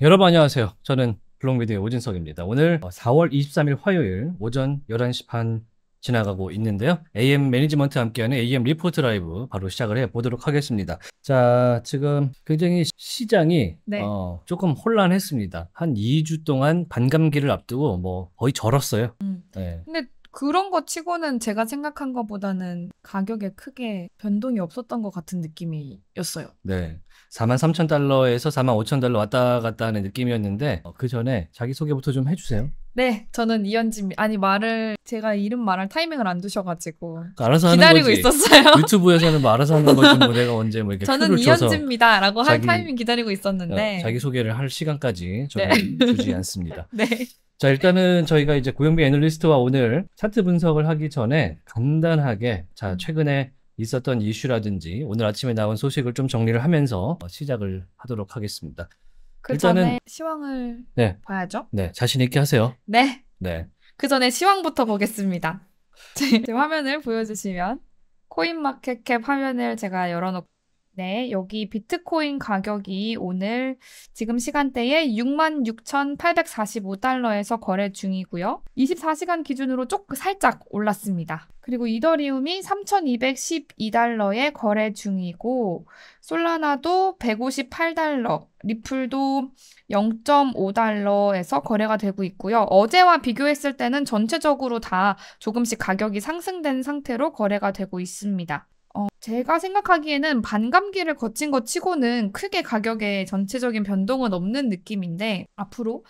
여러분 안녕하세요. 저는 블록미디어 오진석입니다. 오늘 4월 어, 23일 화요일 오전 11시 반 지나가고 있는데요. AM 매니지먼트 함께하는 AM 리포트 라이브 바로 시작을 해 보도록 하겠습니다. 자, 지금 굉장히 시장이 네. 어, 조금 혼란했습니다. 한 2주 동안 반감기를 앞두고 뭐 거의 절었어요. 음. 네. 근데 그런 거 치고는 제가 생각한 것보다는 가격에 크게 변동이 없었던 것 같은 느낌이었어요. 네. 4만 3천 달러에서 4만 5천 달러 왔다 갔다 하는 느낌이었는데 어, 그 전에 자기소개부터 좀 해주세요. 네, 저는 이현지입니다. 아니 말을 제가 이름 말할 타이밍을 안 두셔가지고 그러니까 알아서 기다리고 거지. 있었어요. 유튜브에서는 뭐 알아서 하는 거지 뭐 내가 언제 뭐 이렇게 저는 이현지입니다라고 할 자기, 타이밍 기다리고 있었는데 어, 자기 소개를 할 시간까지 저는 네. 주지 않습니다. 네. 자, 일단은 저희가 이제 고용비 애널리스트와 오늘 차트 분석을 하기 전에 간단하게 자, 최근에 있었던 이슈라든지 오늘 아침에 나온 소식을 좀 정리를 하면서 시작을 하도록 하겠습니다. 그 일단은 전에 시황을 네. 봐야죠. 네, 자신 있게 하세요. 네. 네. 그 전에 시황부터 보겠습니다. 제 화면을 보여주시면 코인마켓캡 화면을 제가 열어놓고 네, 여기 비트코인 가격이 오늘 지금 시간대에 66,845달러에서 거래 중이고요. 24시간 기준으로 조금 살짝 올랐습니다. 그리고 이더리움이 3,212달러에 거래 중이고 솔라나도 158달러, 리플도 0.5달러에서 거래가 되고 있고요. 어제와 비교했을 때는 전체적으로 다 조금씩 가격이 상승된 상태로 거래가 되고 있습니다. 어, 제가 생각하기에는 반감기를 거친 것 치고는 크게 가격의 전체적인 변동은 없는 느낌인데 앞으로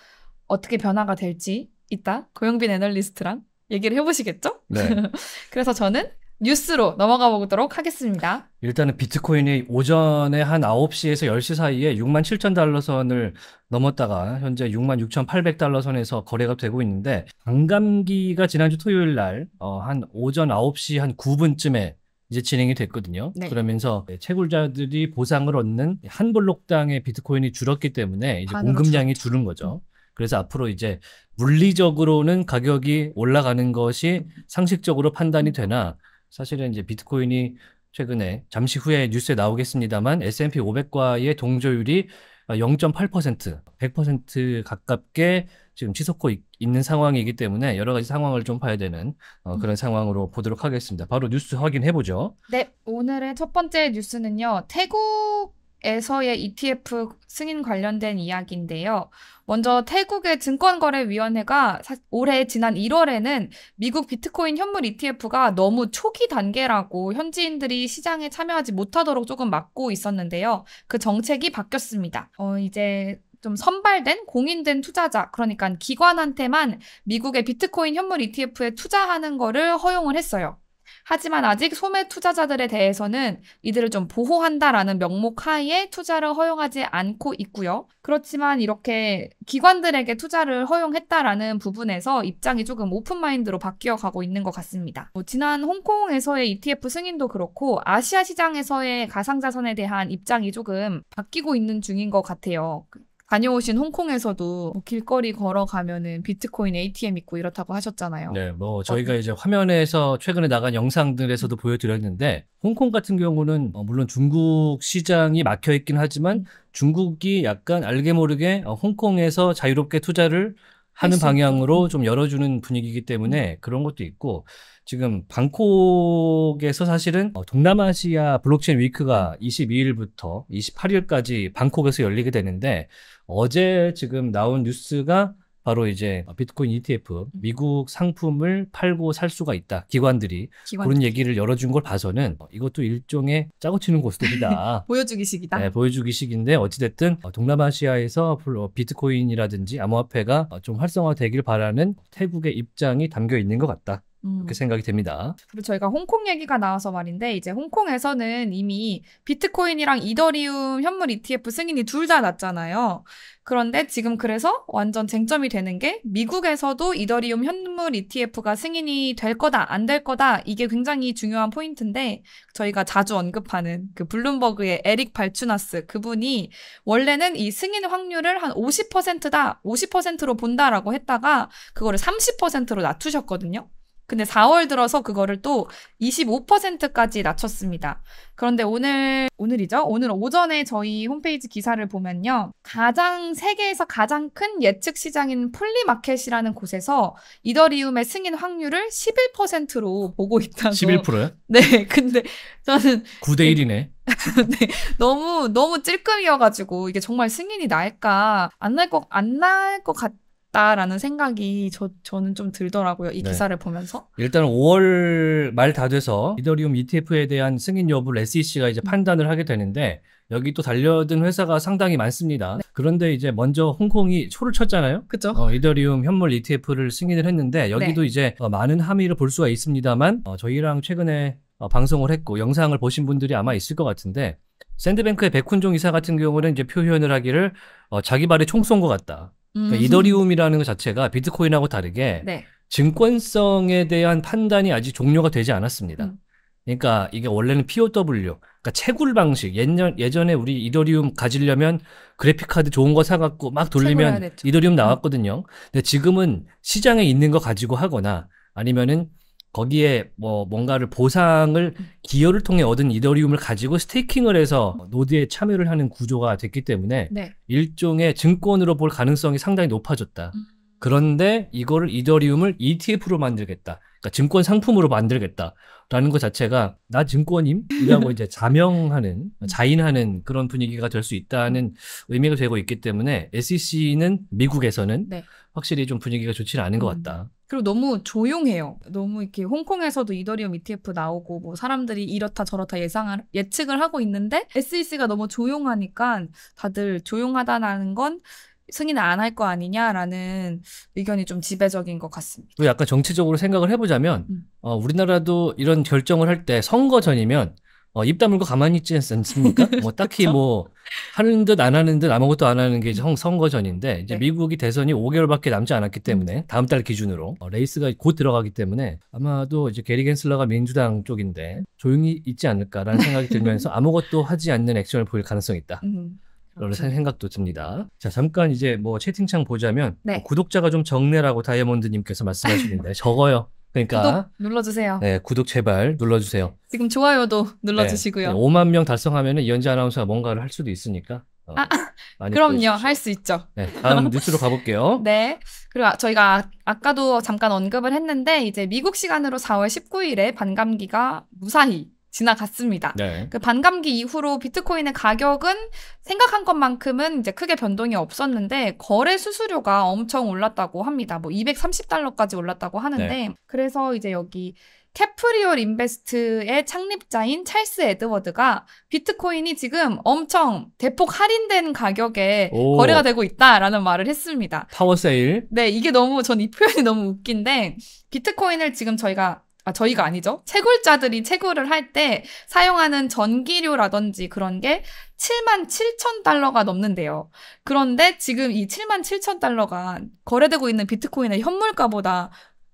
어떻게 변화가 될지 이따 고영빈 애널리스트랑 얘기를 해보시겠죠? 네. 그래서 저는 뉴스로 넘어가 보도록 하겠습니다. 일단은 비트코인이 오전에 한 9시에서 10시 사이에 6만 7천 달러 선을 넘었다가 현재 6만 6,800달러 선에서 거래가 되고 있는데 반감기가 지난주 토요일 날한 어, 오전 9시 한 9분쯤에 이제 진행이 됐거든요. 네. 그러면서 네, 채굴자들이 보상을 얻는 한 블록당의 비트코인이 줄었기 때문에 이제 아, 네, 공급량이 줄었죠. 그렇죠. 줄은 거죠. 음. 그래서 앞으로 이제 물리적으로는 가격이 올라가는 것이 상식적으로 판단이 음. 되나 사실은 이제 비트코인이 최근에 잠시 후에 뉴스에 나오겠습니다만 S&P 500과의 동조율이 0.8% 100% 가깝게 지금 치솟고 있, 는 상황이기 때문에 여러 가지 상황을 좀 봐야 되는 어, 음. 그런 음. 상황으로 보도록 하겠습니다. 바로 뉴스 확인해 보죠. 네, 오늘의 첫 번째 뉴스는요. 태국 에서의 ETF 승인 관련된 이야기인데요. 먼저 태국의 증권거래위원회가 올해 지난 1월에는 미국 비트코인 현물 ETF가 너무 초기 단계라고 현지인들이 시장에 참여하지 못하도록 조금 막고 있었는데요. 그 정책이 바뀌었습니다. 어, 이제 좀 선발된 공인된 투자자, 그러니까 기관한테만 미국의 비트코인 현물 ETF에 투자하는 거를 허용을 했어요. 하지만 아직 소매 투자자들에 대해서는 이들을 좀 보호한다라는 명목 하에 투자를 허용하지 않고 있고요. 그렇지만 이렇게 기관들에게 투자를 허용했다라는 부분에서 입장이 조금 오픈마인드로 바뀌어 가고 있는 것 같습니다. 뭐 지난 홍콩에서의 ETF 승인도 그렇고 아시아 시장에서의 가상자산에 대한 입장이 조금 바뀌고 있는 중인 것 같아요. 다녀오신 홍콩에서도 뭐 길거리 걸어가면은 비트코인 ATM 있고 이렇다고 하셨잖아요. 네, 뭐 어. 저희가 이제 화면에서 최근에 나간 영상들에서도 보여드렸는데 홍콩 같은 경우는 어, 물론 중국 시장이 막혀 있긴 하지만 음. 중국이 약간 알게 모르게 어, 홍콩에서 자유롭게 투자를 하는 방향으로 좀 열어주는 음. 분위기이기 때문에 음. 그런 것도 있고 지금 방콕에서 사실은 동남아시아 블록체인 위크가 22일부터 28일까지 방콕에서 열리게 되는데 어제 지금 나온 뉴스가 바로 이제 비트코인 ETF 음. 미국 상품을 팔고 살 수가 있다 기관들이, 기관들이. 그런 얘기를 열어준 걸 봐서는 어, 이것도 일종의 짜고 치는 고스톱이다 보여주기식이다 네, 보여주기식인데 어찌됐든 어, 동남아시아에서 어, 비트코인이라든지 암호화폐가 좀 활성화되길 바라는 태국의 입장이 담겨 있는 것 같다 그렇게 음. 생각이 됩니다. 그리고 저희가 홍콩 얘기가 나와서 말인데 이제 홍콩에서는 이미 비트코인이랑 이더리움 현물 ETF 승인이 둘 다 났잖아요. 그런데 지금 그래서 완전 쟁점이 되는 게 미국에서도 이더리움 현물 ETF가 승인이 될 거다 안 될 거다 이게 굉장히 중요한 포인트인데 저희가 자주 언급하는 그 블룸버그의 에릭 발추나스 그분이 원래는 이 승인 확률을 한 50%다 50%로 본다라고 했다가 그거를 30%로 낮추셨거든요. 근데 4월 들어서 그거를 또 25%까지 낮췄습니다. 그런데 오늘, 오늘이죠? 오늘 오전에 저희 홈페이지 기사를 보면요. 가장, 세계에서 가장 큰 예측 시장인 플리마켓이라는 곳에서 이더리움의 승인 확률을 11%로 보고 있다고. 11%요? 네. 근데 저는. 9대1이네. 네, 너무, 너무 찔끔이어가지고, 이게 정말 승인이 날까, 안 날 것, 안 날 것 같, 다라는 생각이 저, 저는 좀 들더라고요. 이 네. 기사를 보면서. 일단 5월 말 다 돼서 이더리움 ETF에 대한 승인 여부를 SEC가 이제 음. 판단을 하게 되는데 여기 또 달려든 회사가 상당히 많습니다. 네. 그런데 이제 먼저 홍콩이 초를 쳤잖아요. 그죠? 어, 이더리움 현물 ETF를 승인을 했는데 여기도 네. 이제 어, 많은 함의를 볼 수가 있습니다만 어, 저희랑 최근에 어, 방송을 했고 영상을 보신 분들이 아마 있을 것 같은데 샌드뱅크의 백훈종 이사 같은 경우는 이제 표현을 하기를 어, 자기 발에 총 쏜 것 같다. 그러니까 음. 이더리움이라는 것 자체가 비트코인하고 다르게 네. 증권성에 대한 판단이 아직 종료가 되지 않았습니다. 음. 그러니까 이게 원래는 POW, 그러니까 채굴 방식. 예전, 예전에 우리 이더리움 가지려면 그래픽카드 좋은 거 사갖고 막 돌리면 이더리움 음. 나왔거든요. 근데 지금은 시장에 있는 거 가지고 하거나 아니면은 거기에 뭐 뭔가를 보상을 음. 기여를 통해 얻은 이더리움을 가지고 스테이킹을 해서 노드에 참여를 하는 구조가 됐기 때문에 네. 일종의 증권으로 볼 가능성이 상당히 높아졌다. 음. 그런데 이거를 이더리움을 ETF로 만들겠다. 그러니까 증권 상품으로 만들겠다라는 것 자체가 나 증권임이라고 이제 자명하는 음. 자인하는 그런 분위기가 될 수 있다는 의미가 되고 있기 때문에 SEC는 미국에서는 네. 확실히 좀 분위기가 좋지는 않은 것 음. 같다. 그리고 너무 조용해요. 너무 이렇게 홍콩에서도 이더리움 ETF 나오고 뭐 사람들이 이렇다 저렇다 예상을 예측을 하고 있는데 SEC가 너무 조용하니까 다들 조용하다는 건 승인을 안 할 거 아니냐라는 의견이 좀 지배적인 것 같습니다. 또 약간 정치적으로 생각을 해보자면 음. 어, 우리나라도 이런 결정을 할 때 선거 전이면 어, 입 다물고 가만히 있지 않습니까? 뭐 딱히 뭐 하는 듯 안 하는 듯 아무것도 안 하는 게 이제 선거 전인데 이제 네. 미국이 대선이 5개월밖에 남지 않았기 음. 때문에 음. 다음 달 기준으로 어, 레이스가 곧 들어가기 때문에 아마도 이제 게리 겐슬러가 민주당 쪽인데 조용히 있지 않을까라는 생각이 들면서 아무것도 하지 않는 액션을 보일 가능성이 있다. 음. 그렇 생각도 듭니다. 자, 잠깐 이제 뭐 채팅창 보자면 뭐 네. 뭐 구독자가 좀 적네라고 다이아몬드 님께서 말씀하시는데 적어요. 그러니까 구독 눌러주세요. 네, 구독 제발 눌러주세요. 지금 좋아요도 눌러주시고요. 네, 5만 명 달성하면 이현지 아나운서가 뭔가를 할 수도 있으니까 어, 아, 그럼요, 할 수 있죠. 네, 다음 뉴스로 가볼게요. 네, 그리고 아, 저희가 아까도 잠깐 언급을 했는데 이제 미국 시간으로 4월 19일에 반감기가 무사히 지나갔습니다. 네. 그 반감기 이후로 비트코인의 가격은 생각한 것만큼은 이제 크게 변동이 없었는데 거래 수수료가 엄청 올랐다고 합니다. 뭐 230달러까지 올랐다고 하는데 네. 그래서 이제 여기 캐프리올 인베스트의 창립자인 찰스 에드워드가 비트코인이 지금 엄청 대폭 할인된 가격에 오. 거래가 되고 있다라는 말을 했습니다. 파워세일? 네, 이게 너무 전 이 표현이 너무 웃긴데 비트코인을 지금 저희가 아, 저희가 아니죠. 채굴자들이 채굴을 할 때 사용하는 전기료라든지 그런 게 7만 7천 달러가 넘는데요. 그런데 지금 이 7만 7천 달러가 거래되고 있는 비트코인의 현물가보다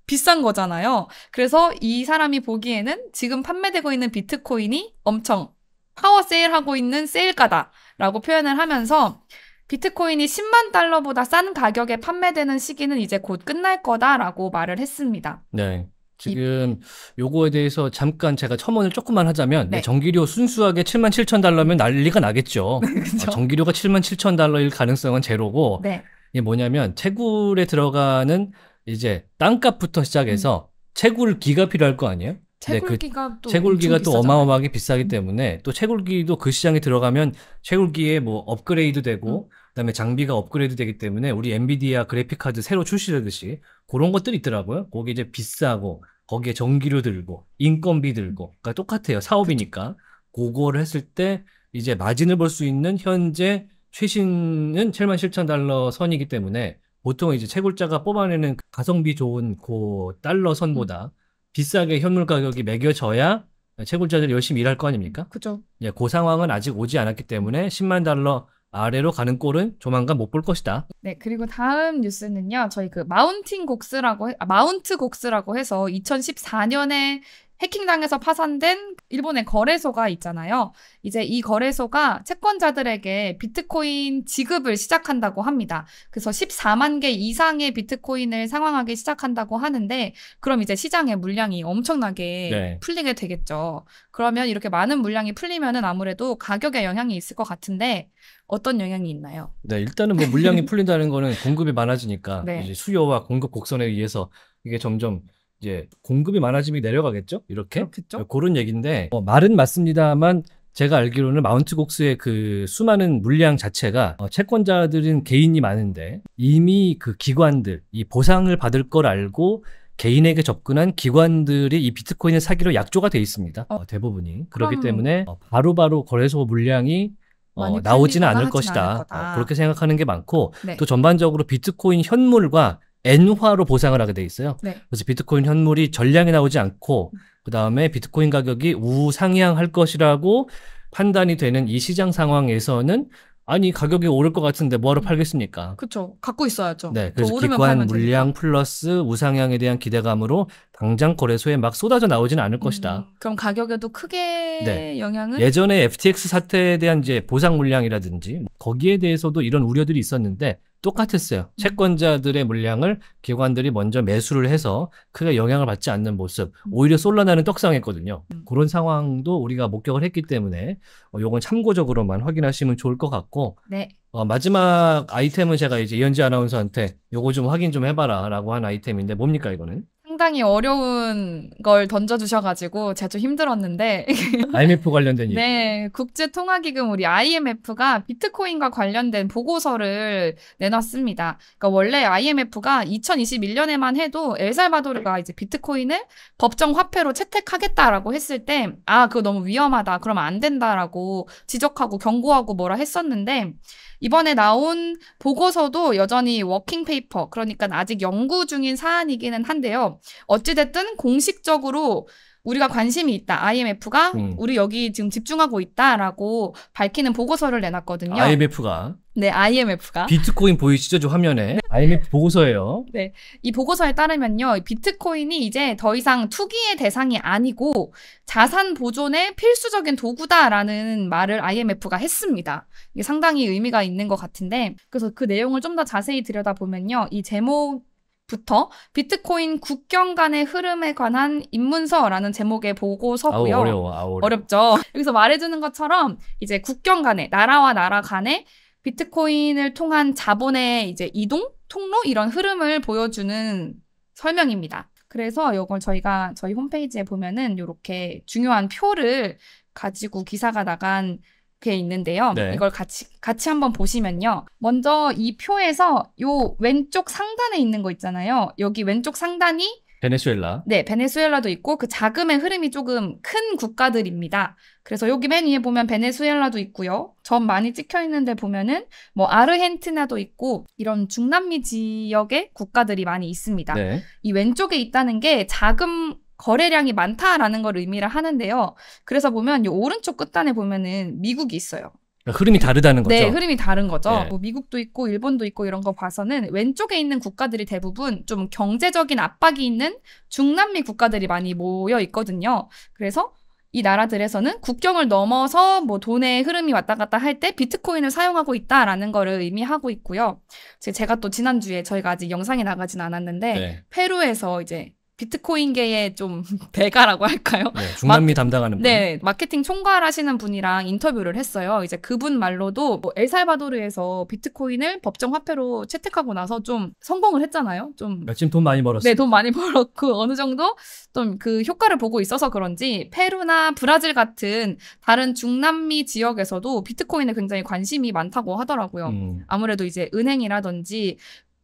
비싼 거잖아요. 그래서 이 사람이 보기에는 지금 판매되고 있는 비트코인이 엄청 파워 세일하고 있는 세일가다라고 표현을 하면서 비트코인이 10만 달러보다 싼 가격에 판매되는 시기는 이제 곧 끝날 거다라고 말을 했습니다. 네. 지금 요거에 대해서 잠깐 제가 첨언을 조금만 하자면 네. 전기료 네. 순수하게 7만 7천 달러면 난리가 나겠죠. 그렇죠? 어, 전기료가 7만 7천 달러일 가능성은 제로고 네. 이게 뭐냐면 채굴에 들어가는 이제 땅값부터 시작해서 음. 채굴기가 필요할 거 아니에요? 채굴기가 네, 그또 채굴기가 또 어마어마하게 비싸기 음. 때문에 음. 또 채굴기도 그 시장에 들어가면 채굴기에 뭐 업그레이드 되고 음. 그다음에 장비가 업그레이드 되기 때문에 우리 엔비디아 그래픽 카드 새로 출시되듯이 그런 것들이 있더라고요. 거기 이제 비싸고 거기에 전기료 들고 인건비 들고 음. 그러니까 똑같아요 사업이니까 고거를 했을 때 이제 마진을 볼 수 있는 현재 최신은 7만 7천 달러 선이기 때문에 보통 이제 채굴자가 뽑아내는 가성비 좋은 그 달러 선보다 음. 비싸게 현물 가격이 매겨져야 채굴자들이 열심히 일할 거 아닙니까? 그죠. 예, 그 상황은 아직 오지 않았기 때문에 10만 달러 아래로 가는 골은 조만간 못 볼 것이다. 네, 그리고 다음 뉴스는요. 저희 그 마운틴 곡스라고 아, 마운트 곡스라고 해서 2014년에 해킹당해서 파산된 일본의 거래소가 있잖아요. 이제 이 거래소가 채권자들에게 비트코인 지급을 시작한다고 합니다. 그래서 14만 개 이상의 비트코인을 상황하기 시작한다고 하는데 그럼 이제 시장의 물량이 엄청나게 네. 풀리게 되겠죠. 그러면 이렇게 많은 물량이 풀리면은 아무래도 가격에 영향이 있을 것 같은데 어떤 영향이 있나요? 네, 일단은 뭐 물량이 풀린다는 거는 공급이 많아지니까 네. 이제 수요와 공급 곡선에 의해서 이게 점점 이제 공급이 많아지면 내려가겠죠? 이렇게? 그렇겠죠? 어, 그런 얘기인데 어, 말은 맞습니다만 제가 알기로는 마운트 곡스의 그 수많은 물량 자체가 어, 채권자들은 개인이 많은데 이미 그 기관들 이 보상을 받을 걸 알고 개인에게 접근한 기관들이 이 비트코인을 사기로 약조가 돼 있습니다. 어, 어 대부분이 그렇기 때문에 어, 바로바로 바로 거래소 물량이 어, 나오지는 않을 것이다. 않을 어, 그렇게 생각하는 게 많고 네. 또 전반적으로 비트코인 현물과 엔화로 보상을 하게 돼 있어요. 네. 그래서 비트코인 현물이 전량이 나오지 않고 음. 그 다음에 비트코인 가격이 우상향할 것이라고 판단이 되는 이 시장 상황에서는 아니 가격이 오를 것 같은데 뭐하러 음. 팔겠습니까? 그렇죠. 갖고 있어야죠. 네, 그래서 기관 물량 플러스 우상향에 대한 기대감으로 당장 거래소에 막 쏟아져 나오지는 않을 음, 것이다. 그럼 가격에도 크게 네. 영향을? 예전에 FTX 사태에 대한 이제 보상 물량이라든지 거기에 대해서도 이런 우려들이 있었는데 똑같았어요. 음. 채권자들의 물량을 기관들이 먼저 매수를 해서 크게 영향을 받지 않는 모습. 음. 오히려 솔라나는 떡상했거든요. 음. 그런 상황도 우리가 목격을 했기 때문에 어, 요건 참고적으로만 확인하시면 좋을 것 같고. 네. 어, 마지막 아이템은 제가 이제 이현지 아나운서한테 요거 좀 확인 좀 해봐라 라고 한 아이템인데 뭡니까 이거는? 상당히 어려운 걸 던져주셔가지고 제가 좀 힘들었는데 IMF 관련된 얘기. 네, 국제통화기금 우리 IMF가 비트코인과 관련된 보고서를 내놨습니다. 그러니까 원래 IMF가 2021년에만 해도 엘살바도르가 이제 비트코인을 법정 화폐로 채택하겠다라고 했을 때아 그거 너무 위험하다 그러면 안 된다라고 지적하고 경고하고 뭐라 했었는데 이번에 나온 보고서도 여전히 워킹 페이퍼, 그러니까 아직 연구 중인 사안이기는 한데요. 어찌됐든 공식적으로 우리가 관심이 있다. IMF가 음. 우리 여기 지금 집중하고 있다라고 밝히는 보고서를 내놨거든요. IMF가 네, IMF가 비트코인 보이시죠? 저 화면에. 네. IMF 보고서예요. 네. 이 보고서에 따르면요. 비트코인이 이제 더 이상 투기의 대상이 아니고 자산 보존의 필수적인 도구다라는 말을 IMF가 했습니다. 이게 상당히 의미가 있는 것 같은데 그래서 그 내용을 좀 더 자세히 들여다보면요. 이 제목 부터 비트코인 국경 간의 흐름에 관한 입문서라는 제목의 보고서고요. 아우, 어려워, 아우, 어렵죠. 여기서 말해주는 것처럼 이제 국경 간에 나라와 나라 간에 비트코인을 통한 자본의 이제 이동 통로 이런 흐름을 보여주는 설명입니다. 그래서 이걸 저희가 저희 홈페이지에 보면은 이렇게 중요한 표를 가지고 기사가 나간 게 있는데요. 네. 이걸 같이 같이 한번 보시면요. 먼저 이 표에서 요 왼쪽 상단에 있는 거 있잖아요. 여기 왼쪽 상단이 베네수엘라. 네, 베네수엘라도 있고 그 자금의 흐름이 조금 큰 국가들입니다. 그래서 여기 맨 위에 보면 베네수엘라도 있고요. 점 많이 찍혀 있는데 보면은 뭐 아르헨티나도 있고 이런 중남미 지역의 국가들이 많이 있습니다. 네. 이 왼쪽에 있다는 게 자금 거래량이 많다라는 걸 의미를 하는데요. 그래서 보면 이 오른쪽 끝단에 보면은 미국이 있어요. 그러니까 흐름이 다르다는 네, 거죠. 네, 흐름이 다른 거죠. 네. 뭐 미국도 있고 일본도 있고 이런 거 봐서는 왼쪽에 있는 국가들이 대부분 좀 경제적인 압박이 있는 중남미 국가들이 많이 모여 있거든요. 그래서 이 나라들에서는 국경을 넘어서 뭐 돈의 흐름이 왔다 갔다 할 때 비트코인을 사용하고 있다라는 거를 의미하고 있고요. 제가 또 지난주에 저희가 아직 영상이 나가진 않았는데 네. 페루에서 이제 비트코인계의 좀 대가라고 할까요? 네, 중남미 마, 담당하는 분. 네, 네, 마케팅 총괄 하시는 분이랑 인터뷰를 했어요. 이제 그분 말로도 뭐 엘살바도르에서 비트코인을 법정 화폐로 채택하고 나서 좀 성공을 했잖아요. 좀 지금 돈 많이 벌었어요. 네, 돈 많이 벌었고 어느 정도 좀 그 효과를 보고 있어서 그런지 페루나 브라질 같은 다른 중남미 지역에서도 비트코인에 굉장히 관심이 많다고 하더라고요. 음. 아무래도 이제 은행이라든지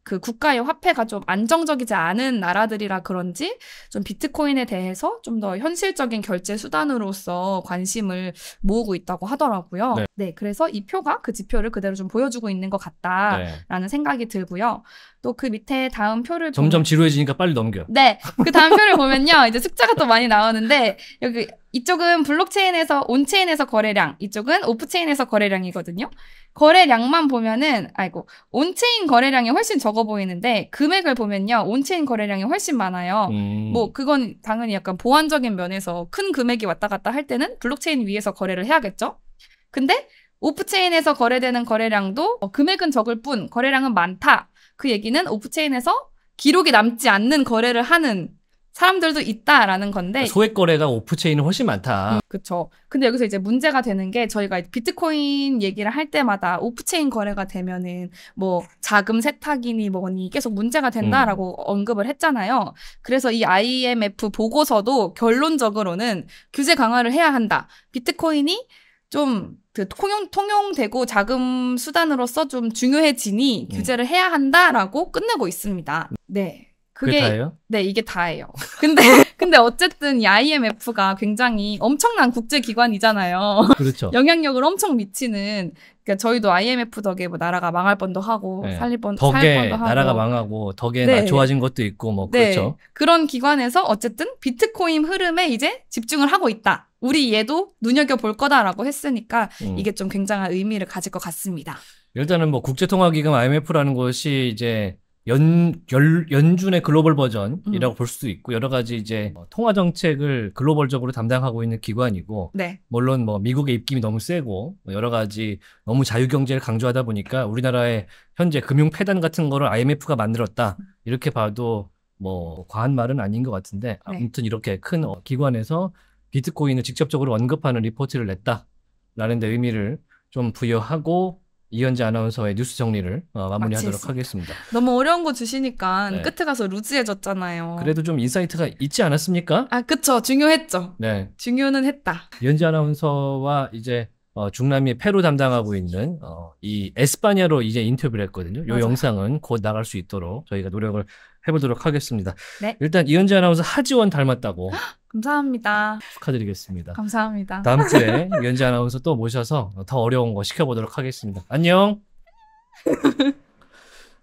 그 국가의 화폐가 좀 안정적이지 않은 나라들이라 그런지 좀 비트코인에 대해서 좀 더 현실적인 결제 수단으로서 관심을 모으고 있다고 하더라고요. 네. 네 그래서 이 표가 그 지표를 그대로 좀 보여주고 있는 것 같다라는 네. 생각이 들고요. 또 그 밑에 다음 표를 점점 보면... 지루해지니까 빨리 넘겨. 네, 그 다음 표를 보면요, 이제 숫자가 또 많이 나오는데 여기 이쪽은 블록체인에서 온체인에서 거래량, 이쪽은 오프체인에서 거래량이거든요. 거래량만 보면은 아이고 온체인 거래량이 훨씬 적어 보이는데 금액을 보면요 온체인 거래량이 훨씬 많아요. 음. 뭐 그건 당연히 약간 보안적인 면에서 큰 금액이 왔다 갔다 할 때는 블록체인 위에서 거래를 해야겠죠. 근데 오프체인에서 거래되는 거래량도 어, 금액은 적을 뿐 거래량은 많다. 그 얘기는 오프체인에서 기록이 남지 않는 거래를 하는 사람들도 있다라는 건데 그러니까 소액 거래가 오프체인은 훨씬 많다. 음, 그렇죠. 근데 여기서 이제 문제가 되는 게 저희가 비트코인 얘기를 할 때마다 오프체인 거래가 되면은 뭐 자금 세탁이니 뭐니 계속 문제가 된다라고 음. 언급을 했잖아요. 그래서 이 IMF 보고서도 결론적으로는 규제 강화를 해야 한다. 비트코인이 좀 그 통용 통용되고 자금 수단으로서 좀 중요해지니 음. 규제를 해야 한다라고 끝내고 있습니다. 네. 그게, 그게 다예요? 네, 이게 다예요. 근데 근데 어쨌든 이 IMF가 굉장히 엄청난 국제 기관이잖아요. 그렇죠. 영향력을 엄청 미치는 그러니까 저희도 IMF 덕에 뭐 나라가 망할 뻔도 하고 네. 살릴 뻔 덕에 살 뻔도 하고 나라가 망하고 덕에 네. 좋아진 것도 있고 뭐 네. 그렇죠. 그런 기관에서 어쨌든 비트코인 흐름에 이제 집중을 하고 있다. 우리 얘도 눈여겨 볼 거다라고 했으니까 음. 이게 좀 굉장한 의미를 가질 것 같습니다. 일단은 뭐 국제통화기금 IMF라는 것이 이제 연, 연, 연준의 글로벌 버전이라고 음. 볼 수도 있고 여러 가지 이제 뭐 통화 정책을 글로벌적으로 담당하고 있는 기관이고 네. 물론 뭐 미국의 입김이 너무 세고 뭐 여러 가지 너무 자유 경제를 강조하다 보니까 우리나라의 현재 금융 폐단 같은 거를 IMF가 만들었다 이렇게 봐도 뭐 과한 말은 아닌 것 같은데 네. 아무튼 네. 이렇게 큰 어, 기관에서 비트코인을 직접적으로 언급하는 리포트를 냈다라는 데 의미를 좀 부여하고 이현재 아나운서의 뉴스 정리를 어, 마무리하도록 하겠습니다. 너무 어려운 거 주시니까 네. 끝에 가서 루즈해졌잖아요. 그래도 좀 인사이트가 있지 않았습니까? 아 그쵸 중요했죠. 네 중요는 했다. 이현재 아나운서와 이제 어, 중남미 페루 담당하고 있는 어, 이 에스파냐로 이제 인터뷰를 했거든요. 이 영상은 곧 나갈 수 있도록 저희가 노력을 해보도록 하겠습니다. 네. 일단 이은지 아나운서 하지원 닮았다고. 감사합니다. 축하드리겠습니다. 감사합니다. 다음 주에 이은지 아나운서 또 모셔서 더 어려운 거 시켜보도록 하겠습니다. 안녕.